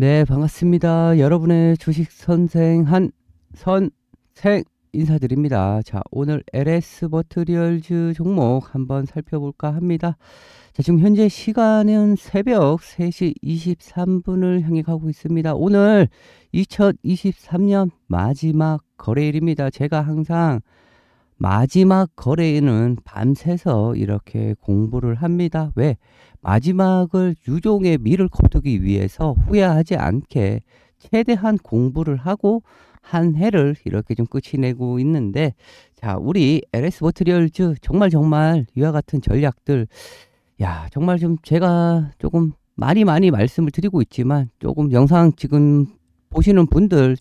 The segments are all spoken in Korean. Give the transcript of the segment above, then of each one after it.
네, 반갑습니다. 여러분의 주식 선생 한 선생 인사드립니다. 자, 오늘 LS 버트리얼즈 종목 한번 살펴볼까 합니다. 자, 지금 현재 시간은 새벽 3시 23분을 향해 가고 있습니다. 오늘 2023년 마지막 거래일입니다. 제가 항상 마지막 거래에는 밤새서 이렇게 공부를 합니다. 왜? 마지막을 유종의 미를 거두기 위해서 후회하지 않게 최대한 공부를 하고 한 해를 이렇게 좀 끝이 내고 있는데 자 우리 LS 모트리얼즈 정말 정말 이와 같은 전략들 야 정말 좀 제가 조금 많이 많이 말씀을 드리고 있지만 조금 영상 지금 보시는 분들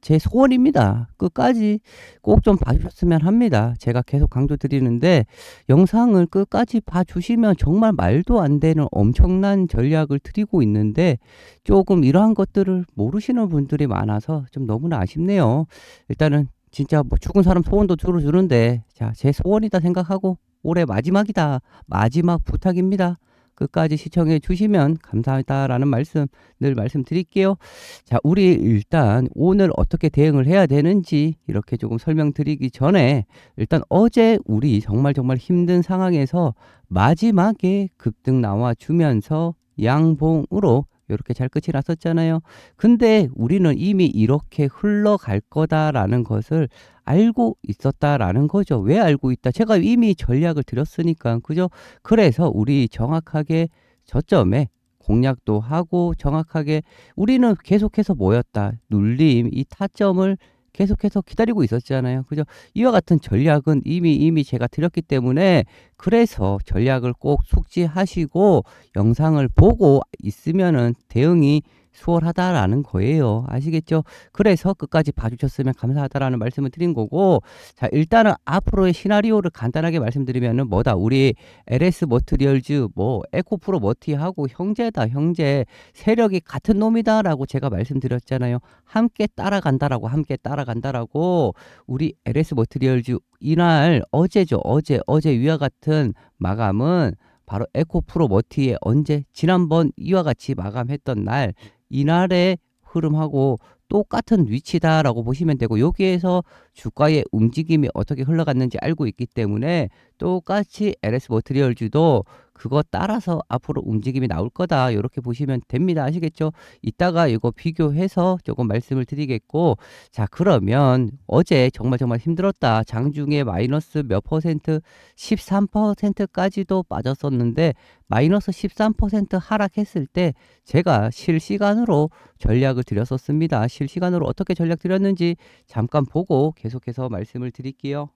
제 소원입니다. 끝까지 꼭 좀 봐주셨으면 합니다. 제가 계속 강조드리는데 영상을 끝까지 봐주시면 정말 말도 안 되는 엄청난 전략을 드리고 있는데 조금 이러한 것들을 모르시는 분들이 많아서 좀 너무나 아쉽네요. 일단은 진짜 뭐 죽은 사람 소원도 주로 주는데자제 소원이다 생각하고 올해 마지막이다. 마지막 부탁입니다. 끝까지 시청해 주시면 감사하다라는 말씀 늘 말씀드릴게요. 자, 우리 일단 오늘 어떻게 대응을 해야 되는지 이렇게 조금 설명드리기 전에 일단 어제 우리 정말 정말 힘든 상황에서 마지막에 급등 나와 주면서 양봉으로 이렇게 잘 끝이 났었잖아요. 근데 우리는 이미 이렇게 흘러갈 거다라는 것을 알고 있었다라는 거죠. 왜 알고 있다? 제가 이미 전략을 드렸으니까 그죠? 그래서 우리 정확하게 저점에 공략도 하고 정확하게 우리는 계속해서 모였다. 눌림 이 타점을 계속해서 기다리고 있었잖아요. 그죠? 이와 같은 전략은 이미 이미 제가 드렸기 때문에 그래서 전략을 꼭 숙지하시고 영상을 보고 있으면은 대응이 수월하다라는 거예요. 아시겠죠? 그래서 끝까지 봐주셨으면 감사하다라는 말씀을 드린 거고, 자, 일단은 앞으로의 시나리오를 간단하게 말씀드리면은 뭐다? 우리 LS 머트리얼즈, 뭐, 에코프로 머티하고 형제다, 형제. 세력이 같은 놈이다라고 제가 말씀드렸잖아요. 함께 따라간다라고, 함께 따라간다라고. 우리 LS 머트리얼즈 이날, 어제죠. 어제, 어제 위와 같은 마감은 바로 에코프로 머티에 언제 지난번 이와 같이 마감했던 날 이날의 흐름하고 똑같은 위치다라고 보시면 되고 여기에서 주가의 움직임이 어떻게 흘러갔는지 알고 있기 때문에 똑같이 LS 모트리얼주도 그거 따라서 앞으로 움직임이 나올 거다 이렇게 보시면 됩니다 아시겠죠 이따가 이거 비교해서 조금 말씀을 드리겠고 자 그러면 어제 정말 정말 힘들었다 장중에 마이너스 몇 퍼센트 13%까지도 빠졌었는데 마이너스 13% 하락했을 때 제가 실시간으로 전략을 드렸었습니다 실시간으로 어떻게 전략 드렸는지 잠깐 보고 계속해서 말씀을 드릴게요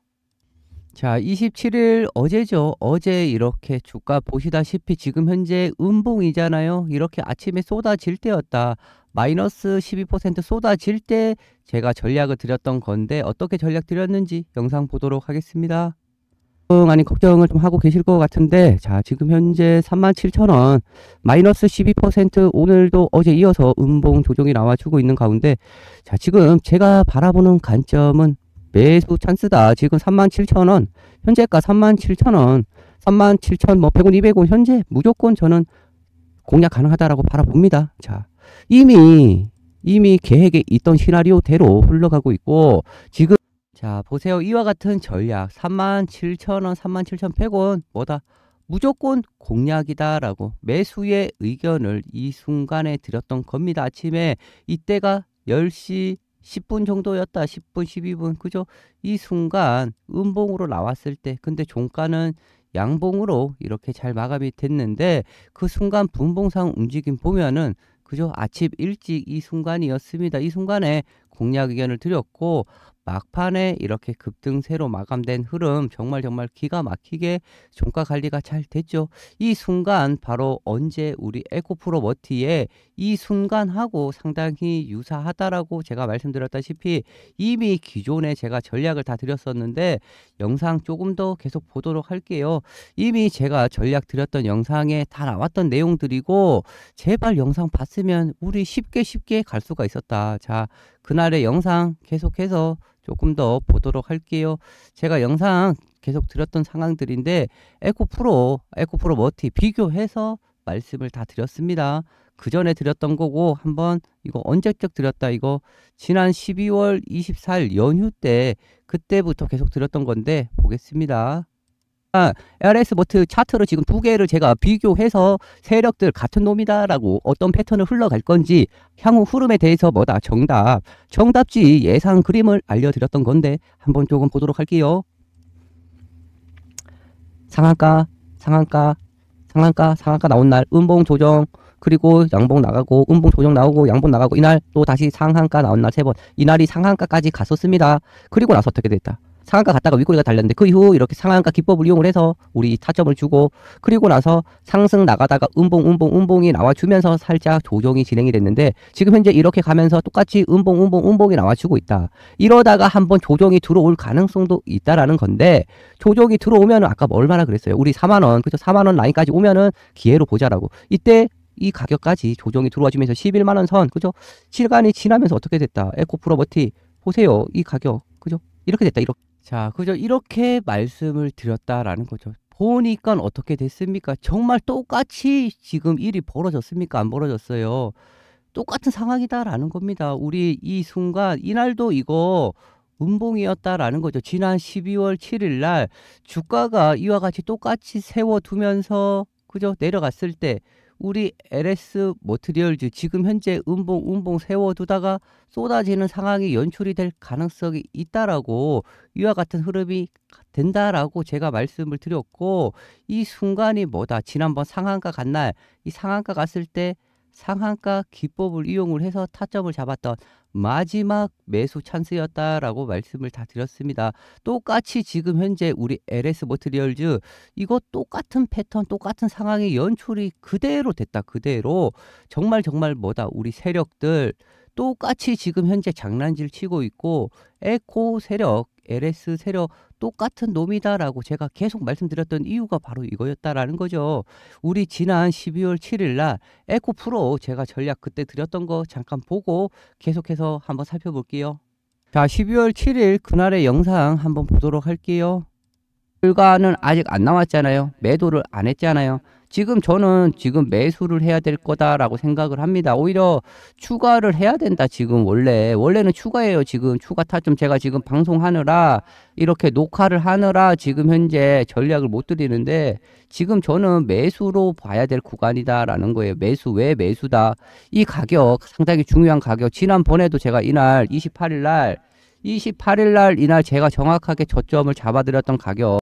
자, 27일 어제죠. 어제 이렇게 주가 보시다시피 지금 현재 음봉이잖아요. 이렇게 아침에 쏟아질 때였다. 마이너스 12% 쏟아질 때 제가 전략을 드렸던 건데 어떻게 전략 드렸는지 영상 보도록 하겠습니다. 응, 아니 걱정을 좀 하고 계실 것 같은데 자 지금 현재 37,000원 마이너스 12% 오늘도 어제 이어서 음봉 조정이 나와주고 있는 가운데 자 지금 제가 바라보는 관점은 매수 찬스다. 지금 37,000원, 현재가 37,000원, 37,000, 뭐 100원, 200원 현재 무조건 저는 공략 가능하다라고 바라봅니다. 자, 이미 이미 계획에 있던 시나리오대로 흘러가고 있고 지금 자 보세요 이와 같은 전략 37,000원 37,100원 뭐다 무조건 공략이다 라고 매수의 의견을 이 순간에 드렸던 겁니다 아침에 이때가 10시 10분 정도였다. 10분, 12분. 그죠? 이 순간 음봉으로 나왔을 때 근데 종가는 양봉으로 이렇게 잘 마감이 됐는데 그 순간 분봉상 움직임 보면은 그죠? 아침 일찍 이 순간이었습니다. 이 순간에 공략 의견을 드렸고 막판에 이렇게 급등세로 마감된 흐름 정말 정말 기가 막히게 종가 관리가 잘 됐죠. 이 순간 바로 언제 우리 에코프로 머티에 이 순간하고 상당히 유사하다라고 제가 말씀드렸다시피 이미 기존에 제가 전략을 다 드렸었는데 영상 조금 더 계속 보도록 할게요. 이미 제가 전략 드렸던 영상에 다 나왔던 내용들이고 제발 영상 봤으면 우리 쉽게 쉽게 갈 수가 있었다. 자 그날의 영상 계속해서 조금 더 보도록 할게요. 제가 영상 계속 드렸던 상황들인데 에코 프로, 에코 프로 머티 비교해서 말씀을 다 드렸습니다. 그 전에 드렸던 거고 한번 이거 언제적 드렸다 이거 지난 12월 24일 연휴 때 그때부터 계속 드렸던 건데 보겠습니다. LS 아, 모트 차트로 지금 두 개를 제가 비교해서 세력들 같은 놈이다라고 어떤 패턴을 흘러갈 건지 향후 흐름에 대해서 뭐다 정답 정답지 예상 그림을 알려드렸던 건데 한번 조금 보도록 할게요. 상한가 상한가 상한가 상한가 나온 날 음봉 조정 그리고 양봉 나가고 음봉 조정 나오고 양봉 나가고 이날 또 다시 상한가 나온 날 세 번 이날이 상한가까지 갔었습니다. 그리고 나서 어떻게 됐다? 상한가 갔다가 윗꼬리가 달렸는데 그 이후 이렇게 상한가 기법을 이용을 해서 우리 타점을 주고 그리고 나서 상승 나가다가 음봉 음봉 음봉이 나와주면서 살짝 조정이 진행이 됐는데 지금 현재 이렇게 가면서 똑같이 음봉 음봉 음봉이 나와주고 있다. 이러다가 한번 조정이 들어올 가능성도 있다라는 건데 조정이 들어오면 아까 뭐 얼마나 그랬어요. 우리 4만원 그죠 4만원 라인까지 오면은 기회로 보자라고 이때 이 가격까지 조정이 들어와주면서 11만원 선 그죠 시간이 지나면서 어떻게 됐다 에코 프로버티 보세요 이 가격 그죠 이렇게 됐다 이렇게 자, 그죠? 이렇게 말씀을 드렸다라는 거죠. 보니까 어떻게 됐습니까? 정말 똑같이 지금 일이 벌어졌습니까? 안 벌어졌어요. 똑같은 상황이다라는 겁니다. 우리 이 순간 이날도 이거 운봉이었다라는 거죠. 지난 12월 7일 날 주가가 이와 같이 똑같이 세워두면서 그죠? 내려갔을 때 우리 LS 모트리얼즈 지금 현재 음봉 음봉 세워두다가 쏟아지는 상황이 연출이 될 가능성이 있다라고 이와 같은 흐름이 된다라고 제가 말씀을 드렸고 이 순간이 뭐다 지난번 상한가 간 날 이 상한가 갔을 때 상한가 기법을 이용을 해서 타점을 잡았던 마지막 매수 찬스였다라고 말씀을 다 드렸습니다. 똑같이 지금 현재 우리 LS 머트리얼즈 이거 똑같은 패턴 똑같은 상황의 연출이 그대로 됐다 그대로 정말 정말 뭐다 우리 세력들 똑같이 지금 현재 장난질 치고 있고 에코 세력 LS 세력 똑같은 놈이다라고 제가 계속 말씀드렸던 이유가 바로 이거였다라는 거죠. 우리 지난 12월 7일 날 에코 프로 제가 전략 그때 드렸던 거 잠깐 보고 계속해서 한번 살펴볼게요. 자, 12월 7일 그날의 영상 한번 보도록 할게요. 결과는 아직 안 나왔잖아요. 매도를 안 했잖아요. 지금 저는 지금 매수를 해야 될 거다라고 생각을 합니다. 오히려 추가를 해야 된다. 지금 원래 원래는 추가예요. 지금 추가 타점 제가 지금 방송하느라 이렇게 녹화를 하느라 지금 현재 전략을 못 드리는데 지금 저는 매수로 봐야 될 구간이다라는 거예요. 매수 왜 매수다. 이 가격 상당히 중요한 가격. 지난번에도 제가 이날 28일 날 28일 날 이날 제가 정확하게 저점을 잡아드렸던 가격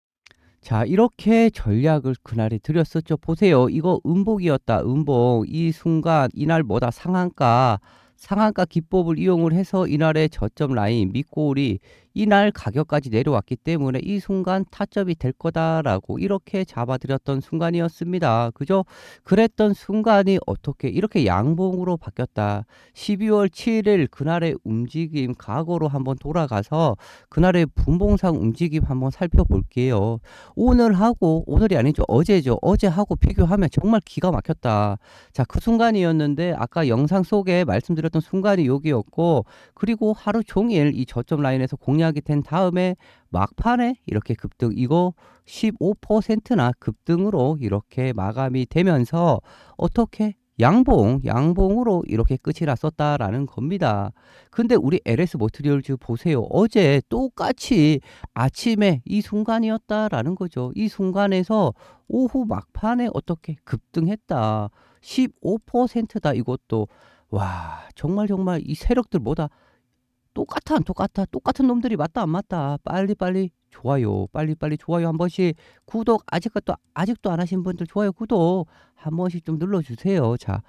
자, 이렇게 전략을 그날에 드렸었죠. 보세요. 이거 음복이었다음복이 순간 이날 뭐다 상한가 상한가 기법을 이용을 해서 이날의 저점 라인 밑꼬리 이날 가격까지 내려왔기 때문에 이 순간 타점이 될 거다라고 이렇게 잡아드렸던 순간이었습니다. 그죠? 그랬던 순간이 어떻게 이렇게 양봉으로 바뀌었다. 12월 7일 그날의 움직임 과거로 한번 돌아가서 그날의 분봉상 움직임 한번 살펴볼게요. 오늘하고 오늘이 아니죠. 어제죠. 어제하고 비교하면 정말 기가 막혔다. 자, 그 순간이었는데 아까 영상 속에 말씀드렸던 순간이 여기였고 그리고 하루 종일 이 저점 라인에서 공략 공약이 된 다음에 막판에 이렇게 급등 이거 15%나 급등으로 이렇게 마감이 되면서 어떻게 양봉, 양봉으로 이렇게 끝이 났었다라는 겁니다. 근데 우리 LS 모트리얼즈 보세요. 어제 똑같이 아침에 이 순간이었다라는 거죠. 이 순간에서 오후 막판에 어떻게 급등했다. 15%다 이것도 와 정말 정말 이 세력들보다 똑같아 안 똑같아 똑같은 놈들이 맞다 안 맞다 빨리 빨리 좋아요 빨리 빨리 좋아요 한 번씩 구독 아직도 아직도 안 하신 분들 좋아요 구독 한 번씩 좀 눌러주세요 자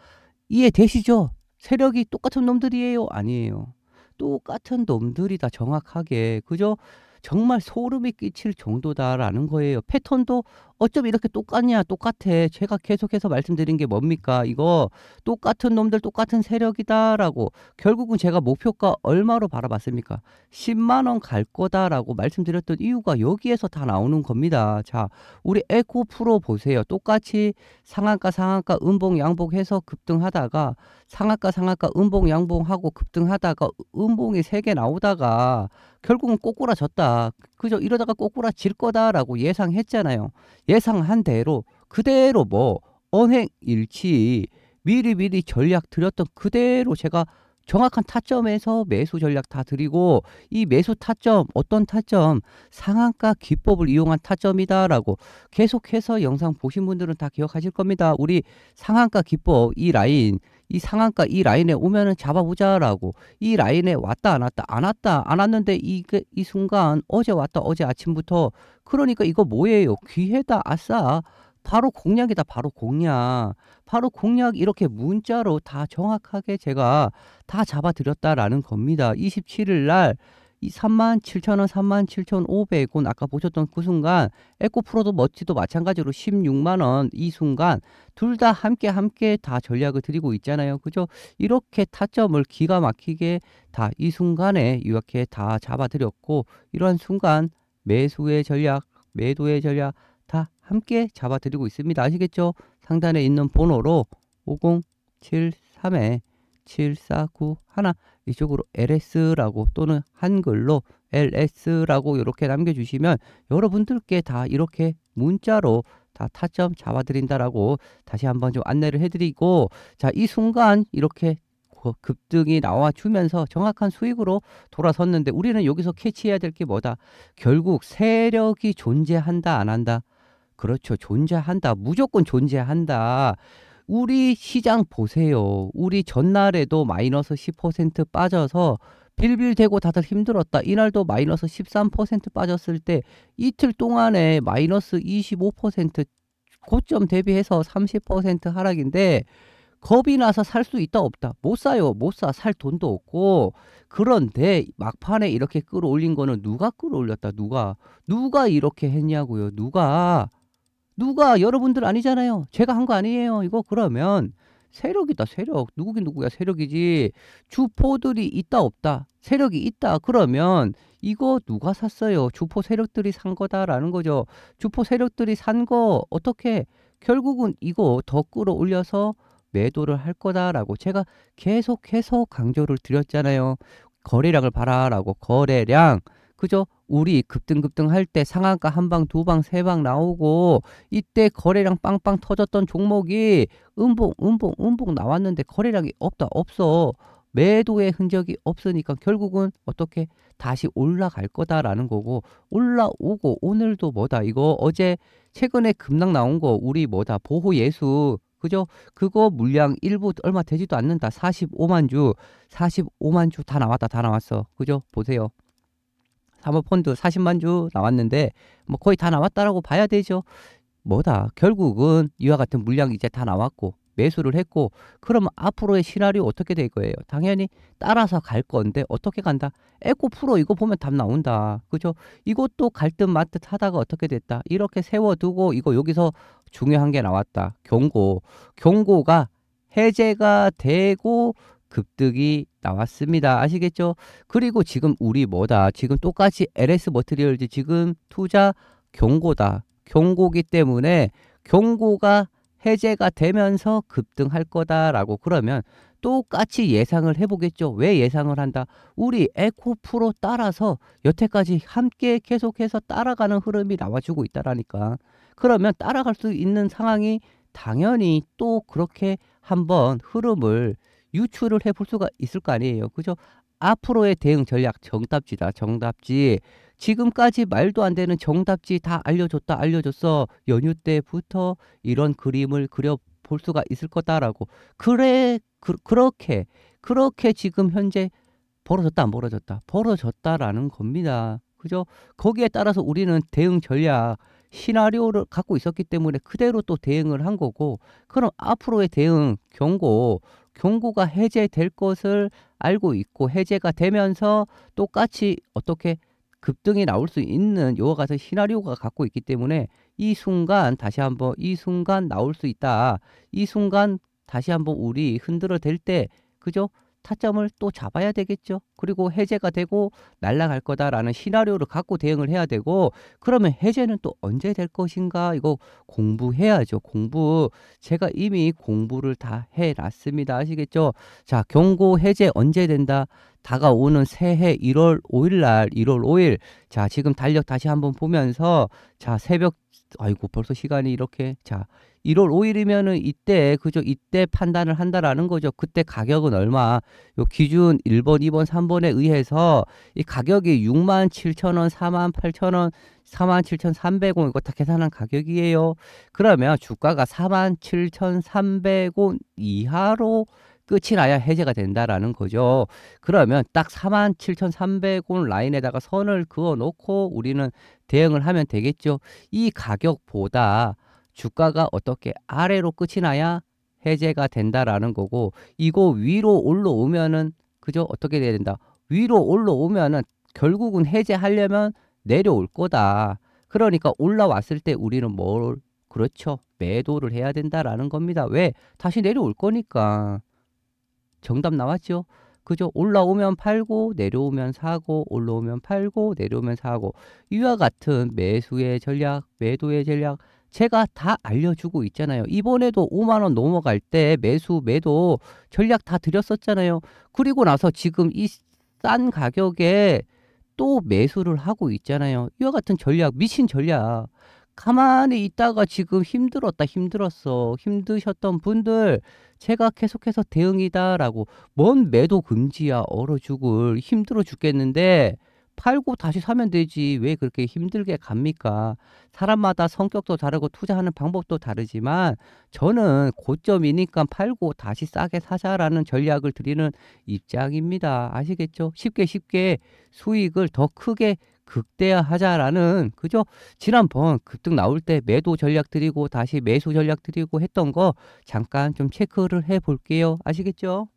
이해되시죠 세력이 똑같은 놈들이에요 아니에요 똑같은 놈들이다 정확하게 그죠 정말 소름이 끼칠 정도다라는 거예요 패턴도 어쩜 이렇게 똑같냐 똑같아 제가 계속해서 말씀드린 게 뭡니까 이거 똑같은 놈들 똑같은 세력이다라고 결국은 제가 목표가 얼마로 바라봤습니까 10만원 갈 거다라고 말씀드렸던 이유가 여기에서 다 나오는 겁니다 자 우리 에코 프로 보세요 똑같이 상한가 상한가 음봉 양봉해서 급등하다가 상한가 상한가 음봉 양봉하고 급등하다가 음봉이 3개 나오다가 결국은 꼬꾸라졌다 그죠 이러다가 꼬꾸라질 거다라고 예상했잖아요 예상한 대로 그대로 뭐 언행 일치 미리 미리 전략 드렸던 그대로 제가 정확한 타점에서 매수 전략 다 드리고 이 매수 타점 어떤 타점 상한가 기법을 이용한 타점이다라고 계속해서 영상 보신 분들은 다 기억하실 겁니다. 우리 상한가 기법 이 라인 이 상한가 이 라인에 오면은 잡아보자라고 이 라인에 왔다 안 왔다 안 왔다 안 왔는데 이, 이 순간 어제 왔다 어제 아침부터 그러니까 이거 뭐예요? 귀에다 아싸. 바로 공략이다. 바로 공략. 바로 공략 이렇게 문자로 다 정확하게 제가 다 잡아드렸다라는 겁니다. 27일 날 37,000원, 37,500원 아까 보셨던 그 순간 에코프로도 멋지도 마찬가지로 16만원 이 순간 둘 다 함께 함께 다 전략을 드리고 있잖아요. 그죠? 이렇게 타점을 기가 막히게 다 이 순간에 이렇게 다 잡아드렸고 이러한 순간 매수의 전략, 매도의 전략 다 함께 잡아드리고 있습니다. 아시겠죠? 상단에 있는 번호로 5 0 7 3 749 1 이쪽으로 LS라고 또는 한글로 LS라고 이렇게 남겨주시면 여러분들께 다 이렇게 문자로 다 타점 잡아드린다라고 다시 한번 좀 안내를 해드리고 자 이 순간 이렇게 그 급등이 나와주면서 정확한 수익으로 돌아섰는데 우리는 여기서 캐치해야 될 게 뭐다? 결국 세력이 존재한다 안 한다? 그렇죠. 존재한다. 무조건 존재한다. 우리 시장 보세요. 우리 전날에도 마이너스 10% 빠져서 빌빌대고 다들 힘들었다. 이날도 마이너스 13% 빠졌을 때 이틀 동안에 마이너스 25% 고점 대비해서 30% 하락인데 겁이 나서 살 수 있다 없다 못 사요 못 사 살 돈도 없고 그런데 막판에 이렇게 끌어올린 거는 누가 끌어올렸다 누가 누가 이렇게 했냐고요 누가 누가 여러분들 아니잖아요 제가 한 거 아니에요 이거 그러면 세력이다 세력 누구긴 누구야 세력이지 주포들이 있다 없다 세력이 있다 그러면 이거 누가 샀어요 주포 세력들이 산 거다라는 거죠 주포 세력들이 산 거 어떻게 결국은 이거 더 끌어올려서 매도를 할 거다라고 제가 계속해서 강조를 드렸잖아요. 거래량을 봐라라고 거래량 그죠? 우리 급등급등 할 때 상한가 한 방, 두 방, 세 방 나오고 이때 거래량 빵빵 터졌던 종목이 음봉, 음봉, 음봉 나왔는데 거래량이 없다, 없어. 매도의 흔적이 없으니까 결국은 어떻게 다시 올라갈 거다라는 거고 올라오고 오늘도 뭐다 이거 어제 최근에 급락 나온 거 우리 뭐다 보호 예수 그죠? 그거 물량 일부 얼마 되지도 않는다. 45만 주, 45만 주 다 나왔다, 다 나왔어. 그죠? 보세요. 사모펀드 40만 주 나왔는데 뭐 거의 다 나왔다라고 봐야 되죠. 뭐다. 결국은 이와 같은 물량이 이제 다 나왔고 매수를 했고 그러면 앞으로의 시나리오 어떻게 될 거예요? 당연히 따라서 갈 건데 어떻게 간다? 에코 프로 이거 보면 답 나온다. 그죠? 이것도 갈듯 말듯 하다가 어떻게 됐다? 이렇게 세워두고 이거 여기서 중요한 게 나왔다. 경고. 경고가 해제가 되고 급등이 나왔습니다. 아시겠죠? 그리고 지금 우리 뭐다? 지금 똑같이 LS 머트리얼즈 지금 투자 경고다. 경고기 때문에 경고가 해제가 되면서 급등할 거다라고 그러면 똑같이 예상을 해보겠죠. 왜 예상을 한다? 우리 에코프로 따라서 여태까지 함께 계속해서 따라가는 흐름이 나와주고 있다라니까. 그러면 따라갈 수 있는 상황이 당연히 또 그렇게 한번 흐름을 유출을 해볼 수가 있을 거 아니에요. 그죠? 앞으로의 대응 전략 정답지다. 정답지. 지금까지 말도 안 되는 정답지 다 알려줬다 알려줬어. 연휴 때부터 이런 그림을 그려 볼 수가 있을 거다라고. 그래 그, 그렇게 그렇게 지금 현재 벌어졌다 안 벌어졌다 벌어졌다라는 겁니다. 그죠? 거기에 따라서 우리는 대응 전략 시나리오를 갖고 있었기 때문에 그대로 또 대응을 한 거고 그럼 앞으로의 대응 경고 경고가 해제될 것을 알고 있고 해제가 되면서 똑같이 어떻게 급등이 나올 수 있는 요와 같은 시나리오가 갖고 있기 때문에 이 순간 다시 한번 이 순간 나올 수 있다. 이 순간 다시 한번 우리 흔들어 댈 때 그죠? 타점을 또 잡아야 되겠죠. 그리고 해제가 되고 날라갈 거다라는 시나리오를 갖고 대응을 해야 되고 그러면 해제는 또 언제 될 것인가 이거 공부해야죠. 공부 제가 이미 공부를 다 해놨습니다. 아시겠죠? 자 경고 해제 언제 된다? 다가오는 새해 1월 5일 날 1월 5일 자 지금 달력 다시 한번 보면서 자 새벽 아이고 벌써 시간이 이렇게 자 1월 5일이면은 이때 그죠? 이때 판단을 한다라는 거죠. 그때 가격은 얼마? 요 기준 1번, 2번, 3번에 의해서 이 가격이 6만 7천 원, 4만 8천 원, 4만 7,300원 이거 다 계산한 가격이에요. 그러면 주가가 4만 7,300원 이하로 끝이 나야 해제가 된다라는 거죠. 그러면 딱 47,300원 라인에다가 선을 그어 놓고 우리는 대응을 하면 되겠죠. 이 가격보다 주가가 어떻게 아래로 끝이 나야 해제가 된다라는 거고 이거 위로 올라오면은 그죠? 어떻게 돼야 된다. 위로 올라오면은 결국은 해제하려면 내려올 거다. 그러니까 올라왔을 때 우리는 뭘 그렇죠. 매도를 해야 된다라는 겁니다. 왜? 다시 내려올 거니까. 정답 나왔죠? 그죠? 올라오면 팔고 내려오면 사고 올라오면 팔고 내려오면 사고 이와 같은 매수의 전략, 매도의 전략, 제가 다 알려주고 있잖아요. 이번에도 5만원 넘어갈 때 매수, 매도 전략 다 드렸었잖아요. 그리고 나서 지금 이 싼 가격에 또 매수를 하고 있잖아요. 이와 같은 전략, 미친 전략. 가만히 있다가 지금 힘들었다 힘들었어 힘드셨던 분들 제가 계속해서 대응이다 라고 뭔 매도 금지야 얼어 죽을 힘들어 죽겠는데 팔고 다시 사면 되지 왜 그렇게 힘들게 갑니까? 사람마다 성격도 다르고 투자하는 방법도 다르지만 저는 고점이니까 팔고 다시 싸게 사자라는 전략을 드리는 입장입니다. 아시겠죠? 쉽게 쉽게 수익을 더 크게 극대화하자라는 그죠? 지난번 급등 나올 때 매도 전략 드리고 다시 매수 전략 드리고 했던 거 잠깐 좀 체크를 해 볼게요. 아시겠죠?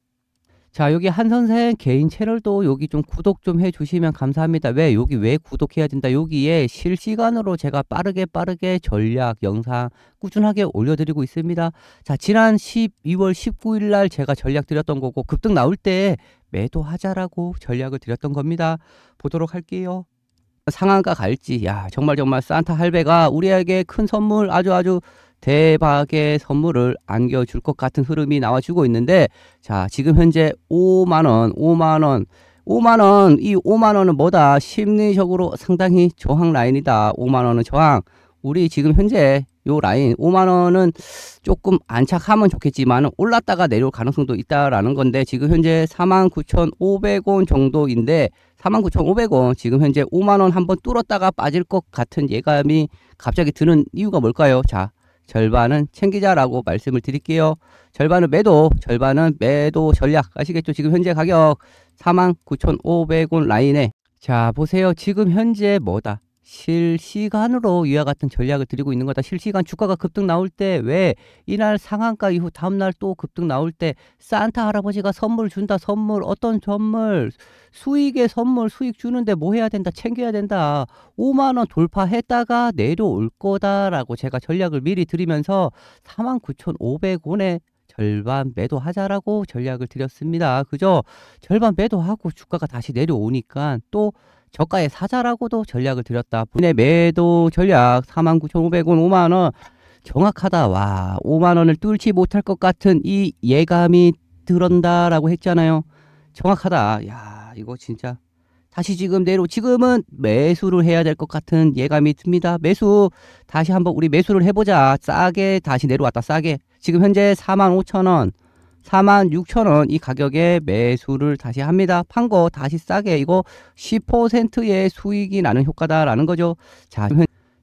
자 여기 한 선생 개인 채널도 여기 좀 구독 좀 해주시면 감사합니다. 왜 여기 왜 구독해야 된다? 여기에 실시간으로 제가 빠르게 빠르게 전략 영상 꾸준하게 올려드리고 있습니다. 자 지난 12월 19일 날 제가 전략 드렸던 거고 급등 나올 때 매도하자라고 전략을 드렸던 겁니다. 보도록 할게요. 상한가 갈지 야 정말 정말 산타 할배가 우리에게 큰 선물 아주 아주 대박의 선물을 안겨줄 것 같은 흐름이 나와주고 있는데 자 지금 현재 5만원 5만원 5만원 이 5만원은 뭐다 심리적으로 상당히 저항 라인이다 5만원은 저항 우리 지금 현재 요 라인 5만원은 조금 안착하면 좋겠지만 올랐다가 내려올 가능성도 있다라는 건데 지금 현재 49,500원 정도인데 49,500원 지금 현재 5만원 한번 뚫었다가 빠질 것 같은 예감이 갑자기 드는 이유가 뭘까요? 자 절반은 챙기자라고 말씀을 드릴게요. 절반은 매도, 절반은 매도 전략. 아시겠죠? 지금 현재 가격 49,500원 라인에 자 보세요. 지금 현재 뭐다? 실시간으로 위와 같은 전략을 드리고 있는 거다. 실시간 주가가 급등 나올 때 왜 이날 상한가 이후 다음날 또 급등 나올 때 산타 할아버지가 선물 준다. 선물 어떤 선물 수익의 선물 수익 주는데 뭐 해야 된다. 챙겨야 된다. 5만 원 돌파했다가 내려올 거다라고 제가 전략을 미리 드리면서 49,500원에 절반 매도하자라고 전략을 드렸습니다. 그죠? 절반 매도하고 주가가 다시 내려오니까 또 저가의 사자라고도 전략을 드렸다. 분의 매도 전략 49,500원 5만원 정확하다. 와 5만원을 뚫지 못할 것 같은 이 예감이 들었다라고 했잖아요. 정확하다. 야 이거 진짜 다시 지금 내로 지금은 매수를 해야 될 것 같은 예감이 듭니다. 매수 다시 한번 우리 매수를 해보자. 싸게 다시 내려왔다. 싸게 지금 현재 4만 5천원 46,000원 이 가격에 매수를 다시 합니다. 판 거 다시 싸게 이거 10%의 수익이 나는 효과다라는 거죠. 자,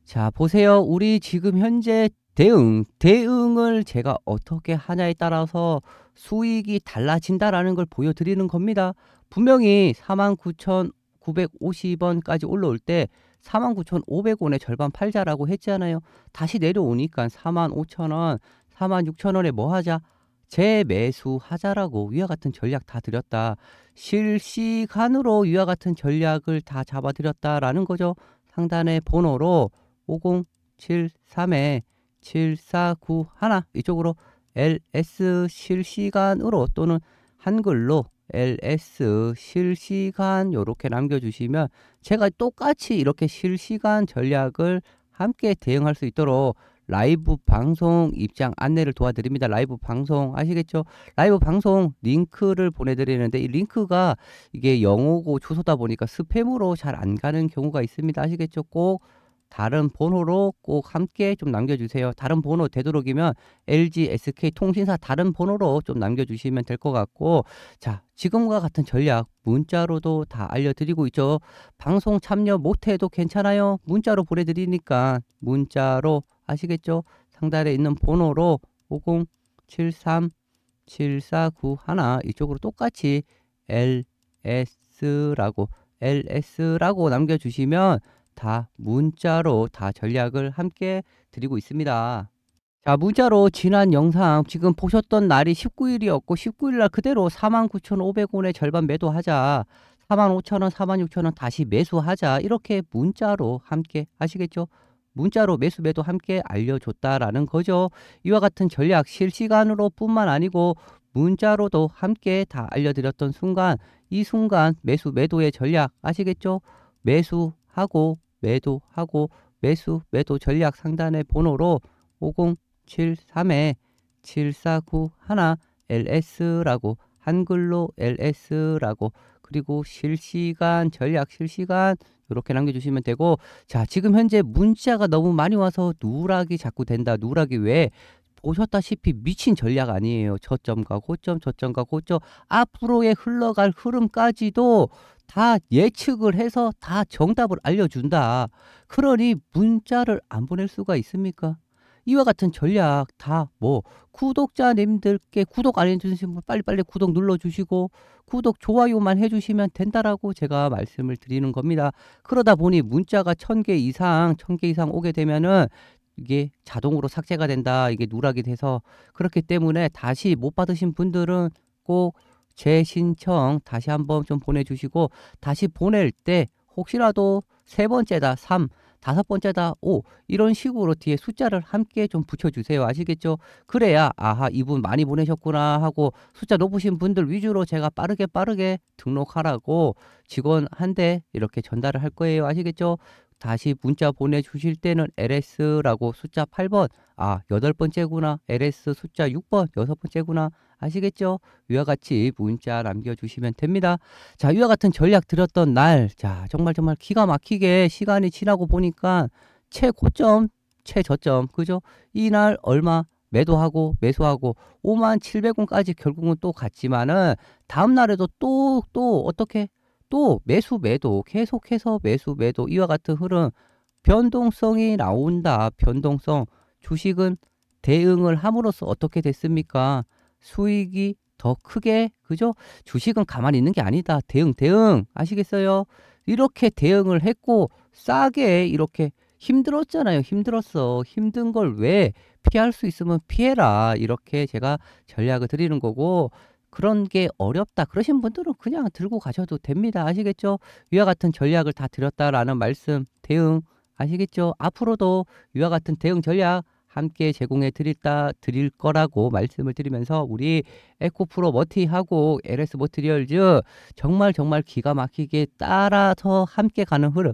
자 보세요. 우리 지금 현재 대응, 대응을 제가 어떻게 하냐에 따라서 수익이 달라진다라는 걸 보여드리는 겁니다. 분명히 49,950원까지 올라올 때 49,500원에 절반 팔자라고 했잖아요. 다시 내려오니까 45,000원, 46,000원에 뭐 하자? 재매수하자라고 위와 같은 전략 다 드렸다. 실시간으로 위와 같은 전략을 다 잡아드렸다라는 거죠. 상단의 번호로 5073에 7491 이쪽으로 LS 실시간으로 또는 한글로 LS 실시간 이렇게 남겨주시면 제가 똑같이 이렇게 실시간 전략을 함께 대응할 수 있도록 라이브 방송 입장 안내를 도와드립니다. 라이브 방송 아시겠죠? 라이브 방송 링크를 보내드리는데 이 링크가 이게 영어고 주소다 보니까 스팸으로 잘 안 가는 경우가 있습니다. 아시겠죠? 꼭 다른 번호로 꼭 함께 좀 남겨주세요. 다른 번호 되도록이면 LG, SK 통신사 다른 번호로 좀 남겨주시면 될 것 같고 자 지금과 같은 전략 문자로도 다 알려드리고 있죠. 방송 참여 못해도 괜찮아요. 문자로 보내드리니까 문자로 아시겠죠? 상단에 있는 번호로 5073749 1 이쪽으로 똑같이 LS라고 LS라고 남겨주시면 다 문자로 다 전략을 함께 드리고 있습니다. 자 문자로 지난 영상 지금 보셨던 날이 19일이었고 19일날 그대로 4 9 5 0 0원에 절반 매도하자 45,000원 46,000원 다시 매수하자 이렇게 문자로 함께 하시겠죠? 문자로 매수매도 함께 알려줬다라는 거죠. 이와 같은 전략 실시간으로 뿐만 아니고 문자로도 함께 다 알려드렸던 순간 이 순간 매수 매도의 전략 아시겠죠? 매수하고 매도하고 매수 매도 전략 상단의 번호로 5073에 7491 LS라고 한글로 LS라고 그리고 실시간 전략 실시간 이렇게 남겨주시면 되고 자 지금 현재 문자가 너무 많이 와서 누락이 자꾸 된다 누락이 왜 보셨다시피 미친 전략 아니에요 저점과 고점 저점과 고점 앞으로의 흘러갈 흐름까지도 다 예측을 해서 다 정답을 알려준다 그러니 문자를 안 보낼 수가 있습니까 이와 같은 전략 다 뭐 구독자님들께 구독 안해주신분 빨리빨리 구독 눌러주시고 구독 좋아요만 해주시면 된다라고 제가 말씀을 드리는 겁니다. 그러다 보니 문자가 천 개 이상 천 개 이상 오게 되면은 이게 자동으로 삭제가 된다. 이게 누락이 돼서 그렇기 때문에 다시 못 받으신 분들은 꼭재 신청 다시 한번 좀 보내주시고 다시 보낼 때 혹시라도 세 번째다 3 다섯 번째다 오 이런 식으로 뒤에 숫자를 함께 좀 붙여주세요 아시겠죠 그래야 아하 이분 많이 보내셨구나 하고 숫자 높으신 분들 위주로 제가 빠르게 빠르게 등록하라고 직원한테 이렇게 전달을 할 거예요 아시겠죠 다시 문자 보내주실 때는 LS라고 숫자 8번 아 여덟 번째구나 LS 숫자 6번 여섯 번째구나 아시겠죠? 위와 같이 문자 남겨주시면 됩니다. 자, 위와 같은 전략 드렸던 날, 자, 정말 정말 기가 막히게 시간이 지나고 보니까 최고점, 최저점, 그죠? 이날 얼마 매도하고 매수하고 5만 700원까지 결국은 또 갔지만은 다음 날에도 또 또 어떻게 또 매수 매도 계속해서 매수 매도 이와 같은 흐름 변동성이 나온다. 변동성 주식은 대응을 함으로써 어떻게 됐습니까? 수익이 더 크게 그죠? 주식은 가만히 있는 게 아니다. 대응 대응 아시겠어요? 이렇게 대응을 했고 싸게 이렇게 힘들었잖아요. 힘들었어. 힘든 걸 왜 피할 수 있으면 피해라. 이렇게 제가 전략을 드리는 거고 그런 게 어렵다. 그러신 분들은 그냥 들고 가셔도 됩니다. 아시겠죠? 위와 같은 전략을 다 드렸다라는 말씀, 대응 아시겠죠? 앞으로도 위와 같은 대응 전략 함께 제공해 드릴다 드릴 거라고 말씀을 드리면서 우리 에코프로 머티하고 LS 머트리얼즈 정말 정말 기가 막히게 따라서 함께 가는 흐름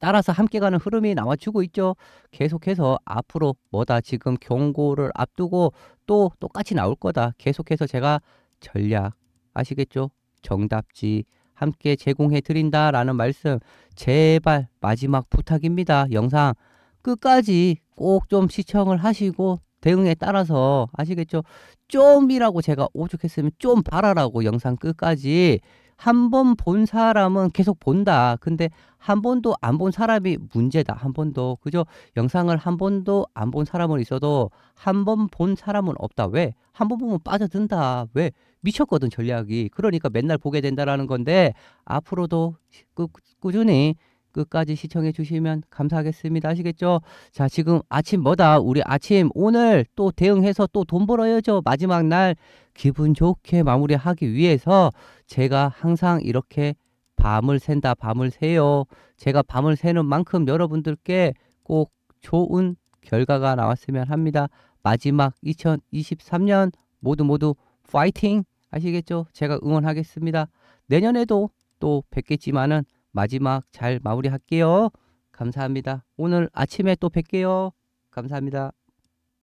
따라서 함께 가는 흐름이 나와주고 있죠. 계속해서 앞으로 뭐다 지금 경고를 앞두고 또 똑같이 나올 거다. 계속해서 제가 전략 아시겠죠? 정답지 함께 제공해 드린다라는 말씀 제발 마지막 부탁입니다. 영상 끝까지 꼭 좀 시청을 하시고 대응에 따라서 아시겠죠? 좀이라고 제가 오죽했으면 좀 봐라라고 영상 끝까지 한 번 본 사람은 계속 본다. 근데 한 번도 안 본 사람이 문제다. 한 번도 그죠? 영상을 한 번도 안 본 사람은 있어도 한 번 본 사람은 없다. 왜? 한 번 보면 빠져든다. 왜? 미쳤거든 전략이. 그러니까 맨날 보게 된다라는 건데 앞으로도 꾸, 꾸준히 끝까지 시청해 주시면 감사하겠습니다. 아시겠죠? 자, 지금 아침 뭐다? 우리 아침 오늘 또 대응해서 또 돈 벌어야죠. 마지막 날 기분 좋게 마무리하기 위해서 제가 항상 이렇게 밤을 샌다, 밤을 새요. 제가 밤을 새는 만큼 여러분들께 꼭 좋은 결과가 나왔으면 합니다. 마지막 2023년 모두 모두 파이팅! 아시겠죠? 제가 응원하겠습니다. 내년에도 또 뵙겠지만은 마지막 잘 마무리할게요. 감사합니다. 오늘 아침에 또 뵐게요. 감사합니다.